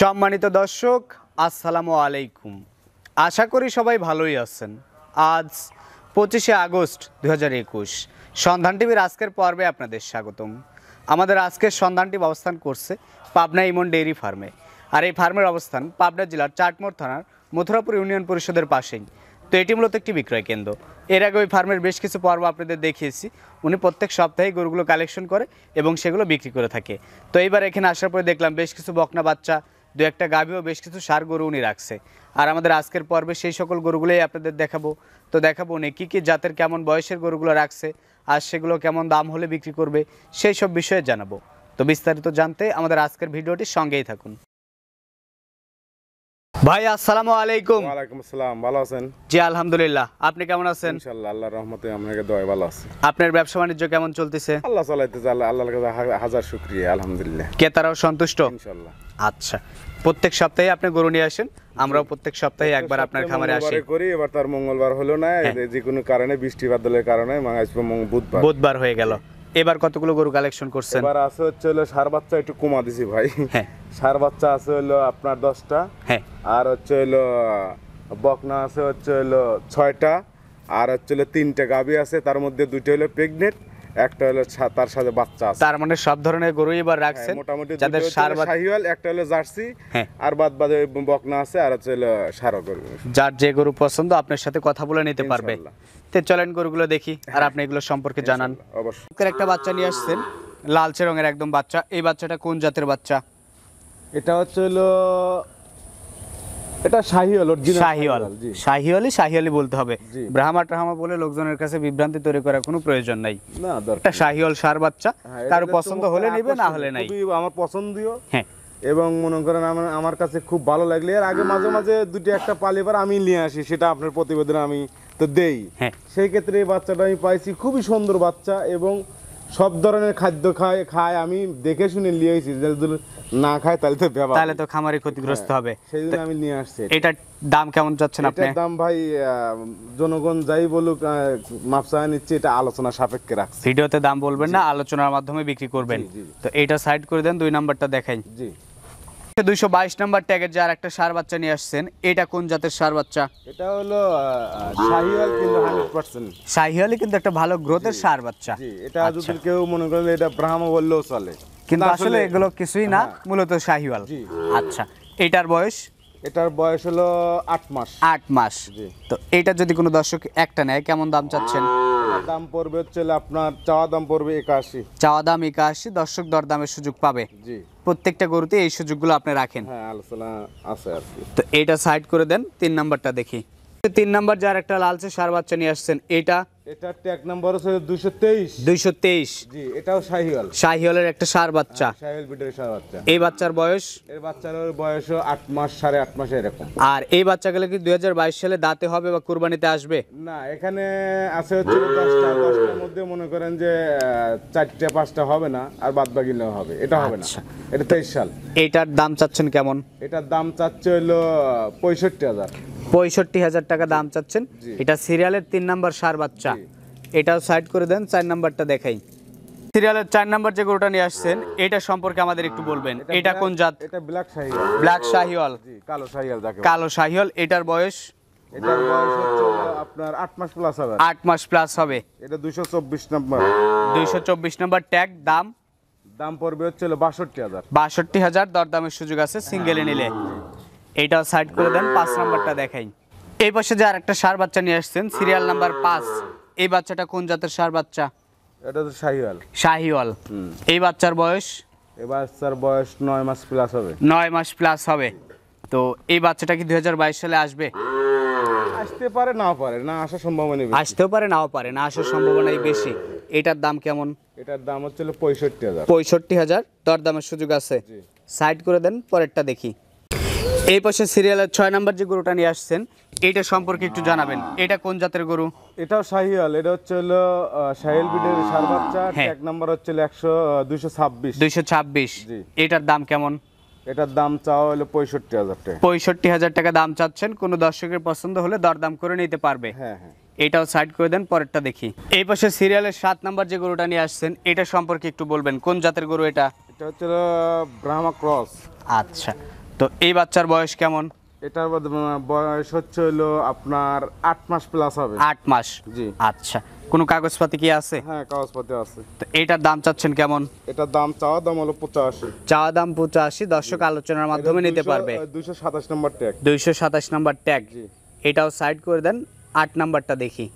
সম্মানিত দর্শক আসসালামু আলাইকুম আশা করি সবাই ভালোই আছেন আজ পঁচিশে আগস্ট দু হাজার একুশ সন্ধান টিভির আজকের পর্বে আপনাদের স্বাগতম আমাদের আজকের সন্ধানটি অবস্থান করছে পাবনা ইমন ডেইরি ফার্মে আর এই ফার্মের অবস্থান পাবনা জেলার চাটমোর থানার মথুরাপুর ইউনিয়ন পরিষদের পাশেই তো এটি মূলত একটি বিক্রয় কেন্দ্র এর আগে ওই ফার্মের বেশ কিছু পর্ব আপনাদের দেখিয়েছি উনি প্রত্যেক সপ্তাহে গরুগুলো কালেকশন করে এবং সেগুলো বিক্রি করে থাকে তো এইবার এখানে আসার পরে দেখলাম বেশ কিছু বকনা বাচ্চা দু একটা গাভীও বেশ কিছু সার গরু উনি রাখছে আর আমাদের আজকের পর্বে সেই সকল গরুগুলোই আপনাদের দেখাবো তো দেখাবো উনি কী কী জাতের কেমন বয়সের গরুগুলো রাখছে আর সেগুলো কেমন দাম হলে বিক্রি করবে সেই সব বিষয়ে জানাবো তো বিস্তারিত জানতে আমাদের আজকের ভিডিওটির সঙ্গেই থাকুন ভাই আসসালামু আলাইকুম ওয়ালাইকুম আসসালাম ভালো আছেন জি আলহামদুলিল্লাহ আপনি কেমন আছেন ইনশাআল্লাহ আল্লাহর রহমতে আপনাকে দোয়া ভালো আছে আপনার ব্যবসা বাণিজ্য কেমন চলতেছে আল্লাহ চলাইতেছে আল্লাহ আল্লাহর কাছে হাজার শুকরিয়া আলহামদুলিল্লাহ ক্রেতারাও সন্তুষ্ট ইনশাআল্লাহ আচ্ছা প্রত্যেক সপ্তাহে আপনি গরু নিয়ে আসেন আমরাও প্রত্যেক সপ্তাহে একবার আপনার খামারে আসি করি এবার তার মঙ্গলবার হলো না হ্যাঁ। যে কোনো কারণে বৃষ্টি বাদলের কারণে বুধবার বুধবার হয়ে গেল এবার কতগুলো গরু কালেকশন করছেন এবার আছে হচ্ছে হলো সার বাচ্চা একটু কমা দিছি ভাই হ্যাঁ সার বাচ্চা আছে হলো আপনার দশটা হ্যাঁ আর হচ্ছে হলো বকনা আছে হচ্ছে হলো ছয়টা আর হচ্ছে হলো তিনটে গাবি আছে তার মধ্যে দুটো হলো প্রেগনেন্ট একটা হলো তার সাথে বাচ্চা আছে তার মানে সব ধরনের গরুই এবার হ্যাঁ, রাখছে মোটামুটি যাদের সার শাহিওয়াল একটা হলো জার্সি হ্যাঁ। আর বাদ বাদে বকনা আছে আর হচ্ছে হলো সারো গরু যার যে গরু পছন্দ আপনার সাথে কথা বলে নিতে পারবে তে চলেন গরুগুলো দেখি আর আপনি এগুলো সম্পর্কে জানান অবশ্যই একটা বাচ্চা নিয়ে আসছেন লালচে রঙের একদম বাচ্চা এই বাচ্চাটা কোন জাতের বাচ্চা এটা হচ্ছে হলো কাছে বিভ্রান্তি তৈরি করার কোনো প্রয়োজন নাই সার বাচ্চা হ্যাঁ, পছন্দ হলে না হলে আমার পছন্দীয় হ্যাঁ। এবং মনে করেন আমার আমার কাছে খুব ভালো লাগলে এর আগে মাঝে মাঝে দুটি একটা পালি এবার আমি নিয়ে আসি সেটা আপনার প্রতিবেদন আমি তো দেই হ্যাঁ। সেই ক্ষেত্রে এই বাচ্চাটা আমি পাইছি খুবই সুন্দর বাচ্চা এবং সব ধরনের খাদ্য খায় খায় আমি দেখে শুনে নিয়ে আসি যদি না খায় তাহলে তো ব্যাপার তাহলে তো খামারে ক্ষতিগ্রস্ত হ্যাঁ, হবে সেই জন্য আমি নিয়ে আসছি এটার দাম কেমন না আপনি দাম ভাই জনগণ যাই বলুক মাপসা নিচ্ছে এটা আলোচনা সাপেক্ষে রাখছি ভিডিওতে দাম বলবেন না আলোচনার মাধ্যমে বিক্রি করবেন তো এটা সাইড করে দেন দুই নাম্বারটা দেখাই জি দুইশো বাইশ নাম্বার ট্যাগের যার একটা সার বাচ্চা নিয়ে আসছেন এটা কোন জাতের সার বাচ্চা এটা হলো সাহিওয়াল কিন্তু একটা ভালো গ্রোথের সার বাচ্চা এটা আচ্ছা। যদি কেউ মনে করেন এটা ব্রাহ্ম বললেও চলে কিন্তু আসলে এগুলো কিছুই না হ্যাঁ। মূলত সাহিওয়াল আচ্ছা এটার বয়স এটার বয়স হলো আট মাস আট মাস তো এটা যদি কোনো দর্শক একটা নেয় কেমন দাম চাচ্ছেন দাম পড়বে হচ্ছে আপনার চাওয়া দাম পড়বে একাশি চাওয়া দাম একাশি দর্শক দরদামের সুযোগ পাবে জি প্রত্যেকটা গরুতে এই সুযোগগুলো আপনি রাখেন হ্যাঁ আলোচনা আছে আর কি তো এটা সাইড করে দেন তিন নাম্বারটা দেখি তিন যার একটা লালচে সার বাচ্চা নিয়ে আসছেন এটা হ্যাঁ, দাঁতে হবে বা কুরবানিতে আসবে না এখানে আছে হচ্ছে মধ্যে মনে করেন যে চারটে পাঁচটা হবে না আর বাদ বাকি হবে এটা হবে না আচ্ছা। এটা তেইশ সাল এটার দাম চাচ্ছেন কেমন এটার দাম চাচ্ছে হলো হাজার পঁয়ষট্টি হাজার টাকা দাম চাচ্ছেন এটা সিরিয়ালের তিন নাম্বার সার বাচ্চা এটাও সাইড করে দেন চার নাম্বারটা দেখাই সিরিয়ালের চার নাম্বার যে গরুটা নিয়ে আসছেন হ্যাঁ। এটা সম্পর্কে আমাদের একটু হ্যাঁ, বলবেন এটা কোন জাত এটা ব্ল্যাক শাহিওয়াল ব্ল্যাক শাহিওয়াল কালো শাহিওয়াল কালো শাহিওয়াল এটার বয়স এটার বয়স হচ্ছে আপনার মাস প্লাস হবে মাস প্লাস হবে এটা ট্যাগ দাম দাম পড়বে হচ্ছে 62000 62000 দরদামের সুযোগ আছে সিঙ্গেলে নিলে এটাও সাইড করে দেন পাঁচ নাম্বারটা দেখাই এই পাশে যে আরেকটা সার বাচ্চা নিয়ে আসছেন সিরিয়াল নাম্বার পাঁচ এই বাচ্চাটা কোন জাতের সার বাচ্চা এটা তো শাহিওয়াল শাহিওয়াল এই বাচ্চার বয়স এই বাচ্চার বয়স নয় মাস প্লাস হবে নয় মাস প্লাস হবে তো এই বাচ্চাটা কি বাইশ সালে আসবে আসতে পারে নাও পারে না আসার সম্ভাবনা আসতেও পারে নাও পারে না আসার সম্ভাবনাই বেশি এটার দাম কেমন এটার দাম হচ্ছে পঁয়ষট্টি হাজার পঁয়ষট্টি হাজার দর দামের সুযোগ আছে সাইড করে দেন পরেরটা দেখি এই পাশে সিরিয়ালের ছয় নাম্বার যে গরুটা নিয়ে আসছেন এটা সম্পর্কে একটু জানাবেন এটা কোন জাতের গরু এটাও সাহিয়াল এটা হচ্ছে হলো সাহিল বিডের সার বাচ্চা হ্যাঁ। এক নাম্বার হচ্ছে একশো দুইশো ছাব্বিশ দুইশো ছাব্বিশ এটার দাম কেমন এটার দাম চাওয়া হলো পঁয়ষট্টি হাজার টাকা পঁয়ষট্টি হাজার টাকা দাম চাচ্ছেন কোনো দর্শকের পছন্দ হলে দরদাম করে নিতে পারবে হ্যাঁ হ্যাঁ এটাও সাইড করে দেন পরেরটা দেখি এই পাশে সিরিয়ালের সাত নাম্বার যে গরুটা নিয়ে আসছেন এটা সম্পর্কে একটু বলবেন কোন জাতের গরু এটা এটা হচ্ছে ব্রাহ্মা ক্রস আচ্ছা তো এই বাচ্চার বয়স কেমন এটার বয়স হচ্ছে হলো আপনার আট মাস প্লাস হবে আট মাস জি আচ্ছা কোনো কাগজপাতি কি আছে হ্যাঁ কাগজপাতি আছে তো এটার দাম চাচ্ছেন কেমন এটার দাম চাওয়া দাম হলো পঁচাশি চাওয়া দাম পঁচাশি দর্শক আলোচনার মাধ্যমে নিতে পারবে দুইশো সাতাশ নম্বর ট্যাগ দুইশো সাতাশ নম্বর ট্যাগ এটাও সাইড করে দেন আট নাম্বারটা দেখি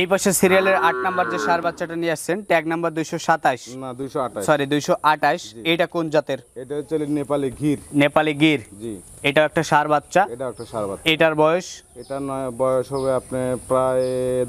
এই পাশে সিরিয়ালের আট নাম্বার যে সার বাচ্চাটা নিয়ে আসছেন ট্যাগ নাম্বার দুইশো সাতাশ না দুইশো আঠাশ সরি দুইশো আঠাশ এটা কোন জাতের এটা হচ্ছে নেপালি গির নেপালি গির জি এটা একটা সার বাচ্চা এটা একটা সার বাচ্চা এটার বয়স এটা বয়স হবে আপনি প্রায়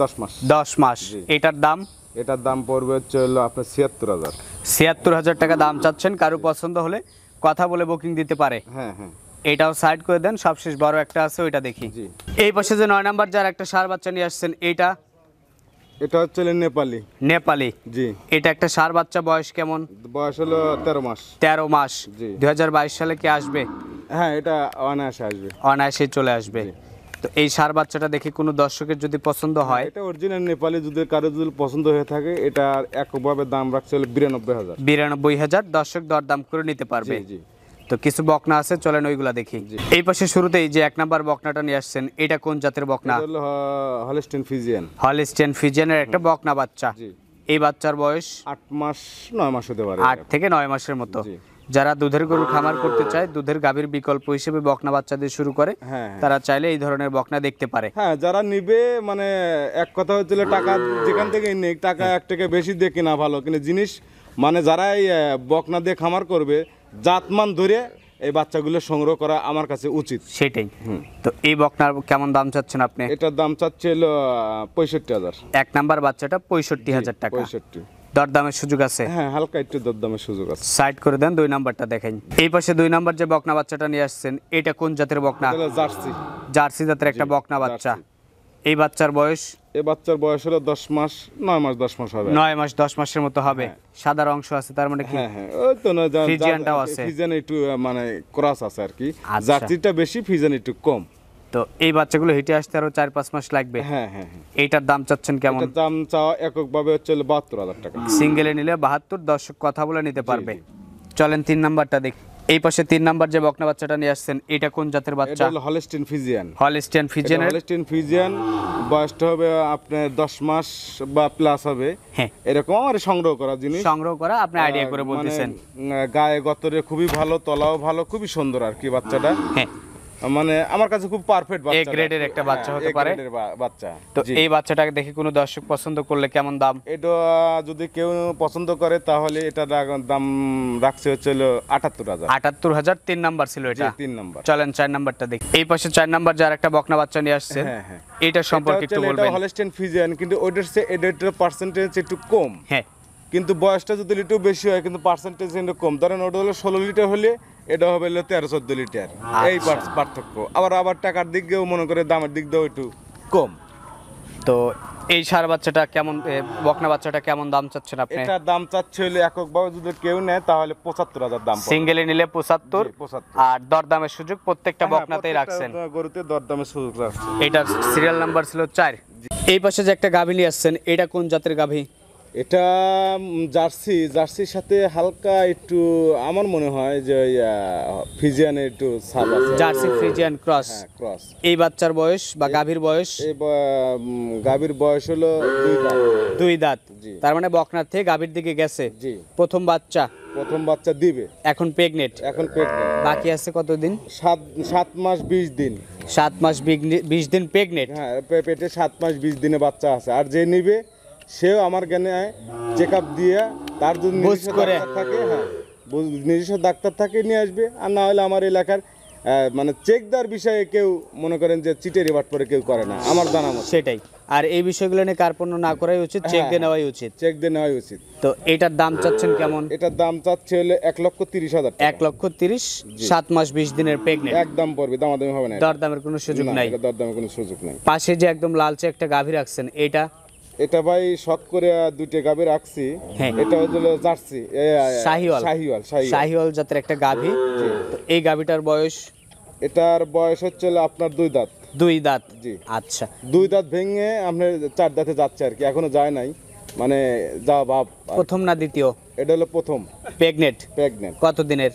দশ মাস দশ মাস এটার দাম এটার দাম পড়বে হচ্ছে হলো আপনার ছিয়াত্তর হাজার ছিয়াত্তর হাজার টাকা দাম চাচ্ছেন কারো পছন্দ হলে কথা বলে বুকিং দিতে পারে হ্যাঁ হ্যাঁ এটাও সাইড করে দেন সবশেষ বড় একটা আছে ওইটা দেখি এই পাশে যে নয় নাম্বার যার একটা সার বাচ্চা নিয়ে আসছেন এটা এটা হচ্ছে নেপালি নেপালি জি এটা একটা সার বাচ্চা বয়স কেমন বয়স হলো তেরো মাস তেরো মাস জি দুই সালে কি আসবে হ্যাঁ এটা অনায়াসে আসবে অনায়াসে চলে আসবে তো এই সার বাচ্চাটা দেখে কোনো দর্শকের যদি পছন্দ হয় এটা অরিজিনাল নেপালি যদি কারো যদি পছন্দ হয়ে থাকে এটা একভাবে দাম রাখছে হলো বিরানব্বই হাজার বিরানব্বই হাজার দর্শক দরদাম করে নিতে পারবে জি তো কিছু বকনা আছে চলেন ওইগুলা দেখি এই পাশে শুরুতেই যে এক নাম্বার বকনাটা নিয়ে আসছেন এটা কোন জাতের বকনা হলিস্টেন ফিজিয়ান হলিস্টেন ফিজিয়ানের একটা বকনা বাচ্চা এই বাচ্চার বয়স আট মাস নয় মাস হতে পারে আট থেকে নয় মাসের মতো যারা দুধের গরু খামার করতে চায় দুধের গাভীর বিকল্প হিসেবে বকনা বাচ্চা দিয়ে শুরু করে হ্যাঁ, হ্যাঁ। তারা চাইলে এই ধরনের বকনা দেখতে পারে হ্যাঁ যারা নিবে মানে এক কথা হচ্ছিল টাকা যেখান থেকে নেই টাকা হ্যাঁ। এক টাকা বেশি দেখি না ভালো কিন্তু জিনিস মানে যারা এই বকনা দিয়ে খামার করবে জাতমান ধরে এই বাচ্চাগুলো সংগ্রহ করা আমার কাছে উচিত সেটাই তো এই বকনার কেমন দাম চাচ্ছেন আপনি এটার দাম চাচ্ছিল পঁয়ষট্টি হাজার এক নাম্বার বাচ্চাটা পঁয়ষট্টি হাজার টাকা পঁয়ষট্টি দরদামের সুযোগ আছে হ্যাঁ হালকা একটু দরদামের সুযোগ আছে সাইড করে দেন দুই নাম্বারটা দেখেন এই পাশে দুই নাম্বার যে বকনা বাচ্চাটা নিয়ে আসছেন এটা কোন জাতের বকনা জার্সি জার্সি জাতের একটা বকনা বাচ্চা এই বাচ্চার বয়স এ বাচ্চার বয়স হলো দশ মাস নয় মাস দশ মাস হবে নয় মাস দশ মাসের মতো হবে হ্যাঁ। সাদার অংশ আছে তার মানে কি হ্যাঁ হ্যাঁ ওই তো না ফিজিয়ানটাও আছে ফিজিয়ান একটু মানে ক্রস আছে আর কি আচ্ছা। জার্সিটা বেশি ফিজিয়ান একটু কম তো এই বাচ্চাগুলো হেঁটে আসতে আরো চার পাঁচ মাস লাগবে হ্যাঁ হ্যাঁ, হ্যাঁ। এইটার দাম চাচ্ছেন কেমন দাম চাওয়া এককভাবে হচ্ছে বাহাত্তর হাজার টাকা সিঙ্গেলে নিলে বাহাত্তর দর্শক কথা বলে নিতে পারবে চলেন তিন নাম্বারটা দেখি এই পাশে তিন নাম্বার যে বকনা বাচ্চাটা নিয়ে আসছেন এটা কোন জাতের বাচ্চা এটা Holstein Friesian Holstein Friesian Holstein Friesian বয়সটা হবে আপনার 10 মাস বা প্লাস হবে হ্যাঁ এরকম আর সংগ্রহ করা জিনিস সংগ্রহ করা আপনি আইডিয়া করে মানে বলতেছেন গায়ে গতরে খুবই ভালো তলাও ভালো খুবই সুন্দর আর কি বাচ্চাটা হ্যাঁ মানে আমার কাছে খুব পারফেক্ট বাচ্চা এ গ্রেডের একটা হ্যাঁ, বাচ্চা হতে পারে বাচ্চা তো এই বাচ্চাটাকে দেখে কোনো দর্শক পছন্দ করলে কেমন দাম এটা যদি কেউ পছন্দ করে তাহলে এটা দাম রাখছে হচ্ছিল আটাত্তর হাজার আটাত্তর হাজার তিন নাম্বার ছিল এটা তিন নাম্বার চলেন চার নাম্বারটা দেখি এই পাশে চার নাম্বার যার একটা বকনা বাচ্চা নিয়ে আসছে হ্যাঁ হ্যাঁ এটা সম্পর্কে একটু বলবেন হলস্টেন ফিজিয়ান কিন্তু ওইটার সে এডেটের পার্সেন্টেজ একটু কম হ্যাঁ কিন্তু বয়সটা যদি একটু বেশি হয় কিন্তু পার্সেন্টেজ একটু কম ধরেন ওটা হলো ষোলো লিটার হলে এটা হবে তেরো চোদ্দ লিটার এই আচ্ছা। পার্থক্য আবার আবার টাকার দিক দিয়েও মনে করে দামের দিক দিয়েও একটু কম তো এই সার বাচ্চাটা কেমন বকনা বাচ্চাটা কেমন দাম চাচ্ছেন আপনি এটার দাম চাচ্ছে হলে একক ভাবে যদি কেউ নেয় তাহলে পঁচাত্তর হাজার দাম সিঙ্গেলে নিলে পঁচাত্তর আর দরদামের সুযোগ প্রত্যেকটা হ্যাঁ, বকনাতেই রাখছেন গরুতে দরদামের সুযোগ রাখছেন এটার সিরিয়াল নাম্বার ছিল চার এই পাশে যে একটা গাভী নিয়ে আসছেন এটা কোন জাতের গাভী এটা জার্সি জার্সির সাথে হালকা একটু আমার মনে হয় যে ফিজিয়ান একটু জার্সি ফিজিয়ান ক্রস হ্যাঁ, ক্রস এই বাচ্চার বয়স বা গাভীর বয়স গাভীর বয়স হলো দুই দাঁত তার মানে বকনার থেকে গাভীর দিকে গেছে জি প্রথম বাচ্চা প্রথম বাচ্চা দিবে এখন প্রেগনেন্ট এখন প্রেগনেন্ট বাকি আছে কতদিন সাত সাত মাস বিশ দিন সাত মাস বিশ দিন প্রেগনেন্ট হ্যাঁ পেটে সাত মাস বিশ দিনে বাচ্চা আছে আর যে নিবে সেও আমার জ্ঞানে চেক আপ দিয়ে তার যদি থাকে হ্যাঁ নিজস্ব ডাক্তার থাকে নিয়ে আসবে আর না হলে আমার এলাকার মানে চেক দেওয়ার বিষয়ে কেউ মনে করেন যে চিটে রিভার্ট পরে কেউ করে না আমার জানা মতো সেটাই আর এই বিষয়গুলো নিয়ে কার্পণ্য না করাই উচিত চেক হ্যাঁ, দিয়ে নেওয়াই উচিত চেক দিয়ে নেওয়াই উচিত তো এটার দাম চাচ্ছেন কেমন এটার দাম চাচ্ছে হলে এক লক্ষ তিরিশ হাজার এক লক্ষ তিরিশ সাত মাস বিশ দিনের প্রেগনেন্ট একদম পড়বে দামাদামি হবে না দরদামের কোনো সুযোগ নাই দরদামের কোনো সুযোগ নাই পাশে যে একদম লালচে একটা গাভী রাখছেন এটা এটা ভাই শখ করে দুইটা গাভী রাখছি হ্যাঁ। এটা হলো জার্সি শাহিওয়াল শাহিওয়াল শাহিওয়াল জাতের একটা গাভী তো এই গাভীটার বয়স এটার বয়স হচ্ছে আপনার দুই দাঁত দুই দাঁত জি আচ্ছা দুই দাঁত ভেঙে আপনার চার দাঁতে যাচ্ছে আর কি এখনো যায় নাই মানে যা ভাব প্রথম না দ্বিতীয় এটা হলো প্রথম প্রেগনেট প্রেগনেট কত দিনের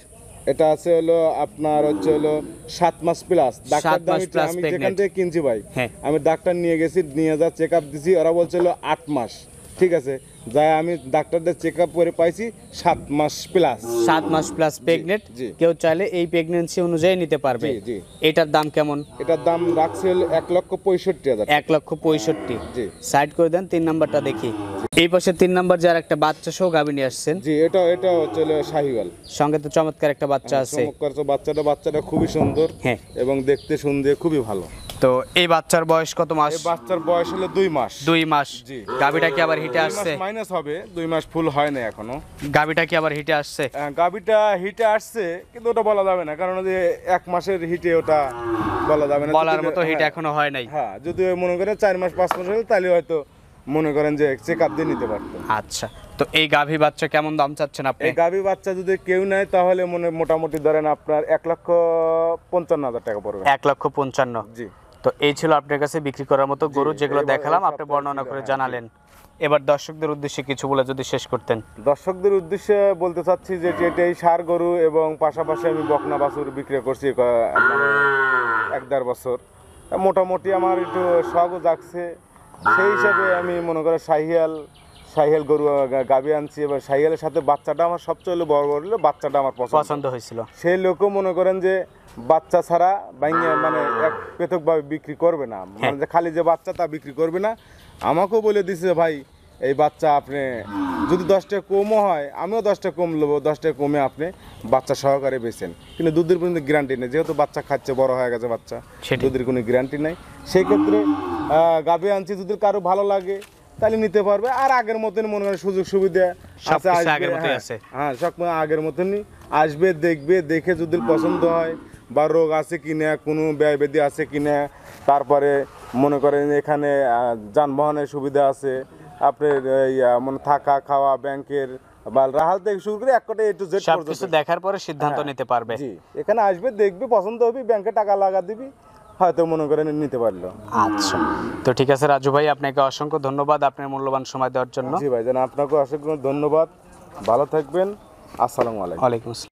এটা আছে হলো আপনার হচ্ছে হলো সাত মাস প্লাস ডাক্তার আমি আমি যেখান থেকে কিনছি ভাই হ্যাঁ। আমি ডাক্তার নিয়ে গেছি নিয়ে যা চেক আপ দিছি ওরা বলছিল আট মাস ঠিক আছে যাই আমি ডাক্তারদের চেক আপ করে পাইছি সাত মাস প্লাস সাত মাস প্লাস প্রেগনেন্ট কেউ চাইলে এই প্রেগনেন্সি অনুযায়ী নিতে পারবে এটার দাম কেমন এটার দাম রাখছে এক লক্ষ পঁয়ষট্টি হাজার এক লক্ষ পঁয়ষট্টি সাইড করে দেন তিন নাম্বারটা দেখি এই পাশে তিন নম্বর যার একটা বাচ্চা সহ গাভী নিয়ে আসছেন জি এটা এটা হচ্ছে শাহিওয়াল সঙ্গে তো চমৎকার একটা বাচ্চা হ্যাঁ, আছে চমৎকার তো বাচ্চাটা বাচ্চাটা খুবই সুন্দর হ্যাঁ এবং দেখতে সুন্দর খুবই ভালো তো এই বাচ্চার বয়স কত মাস এই বাচ্চার বয়স হলো দুই মাস দুই মাস জি গাভীটা কি আবার হিটে আসছে মাইনাস হবে দুই মাস ফুল হয় না এখনো গাবিটা কি আবার হিটে আসছে হ্যাঁ, গাবিটা হিটে আসছে কিন্তু ওটা বলা যাবে না কারণ যে এক মাসের হিটে ওটা বলা যাবে না বলার মতো হিট হ্যাঁ, এখনো হয় নাই হ্যাঁ যদি মনে করে চার মাস পাঁচ মাস হলে তাহলে হয়তো মনে করেন যে চেক আপ দিয়ে নিতে পারতো আচ্ছা তো এই গাভী বাচ্চা কেমন দাম চাচ্ছেন আপনি এই গাভী বাচ্চা যদি কেউ নেয় তাহলে মনে মোটামুটি ধরেন আপনার এক লক্ষ পঞ্চান্ন হাজার টাকা পড়বে এক লক্ষ পঞ্চান্ন জি তো এই ছিল আপনার কাছে বিক্রি করার মতো গরু যেগুলো দেখালাম আপনি বর্ণনা করে জানালেন এবার দর্শকদের উদ্দেশ্যে কিছু বলে যদি শেষ করতেন দর্শকদের উদ্দেশ্যে বলতে চাচ্ছি যে এটাই সার গরু এবং পাশাপাশি আমি বকনা বাছুর বিক্রি করছি মানে এক দেড় বছর মোটামুটি আমার একটু সহজ যাচ্ছে সেই হিসাবে আমি মনে করি সাহিয়াল সাহিয়াল গরু গাবি আনছি এবার সাহিয়ালের সাথে বাচ্চাটা আমার সবচেয়ে বড় বড় হলো বাচ্চাটা আমার পছন্দ হয়েছিল সেই লোকও মনে করেন যে বাচ্চা ছাড়া বাইঙ্গে মানে এক পৃথকভাবে বিক্রি করবে না হ্যাঁ। মানে খালি যে বাচ্চা তা বিক্রি করবে না আমাকেও বলে দিছে ভাই এই বাচ্চা আপনি যদি দশটা কমও হয় আমিও দশটা কম নেবো দশটা কমে আপনি বাচ্চা সহকারে বেছেন কিন্তু দুধের পর্যন্ত গ্যারান্টি নেই যেহেতু বাচ্চা খাচ্ছে বড় হয়ে গেছে বাচ্চা দুধের কোনো গ্যারান্টি নেই সেই ক্ষেত্রে গাবে আনছি দুধের কারো ভালো লাগে তাহলে নিতে পারবে আর আগের মতন মনে করেন সুযোগ সুবিধা আছে হ্যাঁ।, হ্যাঁ সব আগের মতনই আসবে দেখবে দেখে যদি পছন্দ হয় বা রোগ আছে কি না কোনো ব্যয় ব্যাধি আছে কি না তারপরে মনে করেন এখানে যানবাহনের সুবিধা আছে আপনার মানে থাকা খাওয়া ব্যাংকের বা রাহাল থেকে শুরু করে এক কোটি টু জেড সবকিছু দেখার পরে সিদ্ধান্ত হ্যাঁ। নিতে পারবে জি এখানে আসবে দেখবে পছন্দ হবে ব্যাংকে টাকা লাগা দিবি হয়তো মনে করে নিতে পারলো আচ্ছা তো ঠিক আছে রাজু ভাই আপনাকে অসংখ্য ধন্যবাদ আপনার মূল্যবান সময় দেওয়ার জন্য জি ভাই জান আপনাকে অসংখ্য ধন্যবাদ ভালো থাকবেন আসসালামু আলাইকুম ওয়ালাইকুম আসসালাম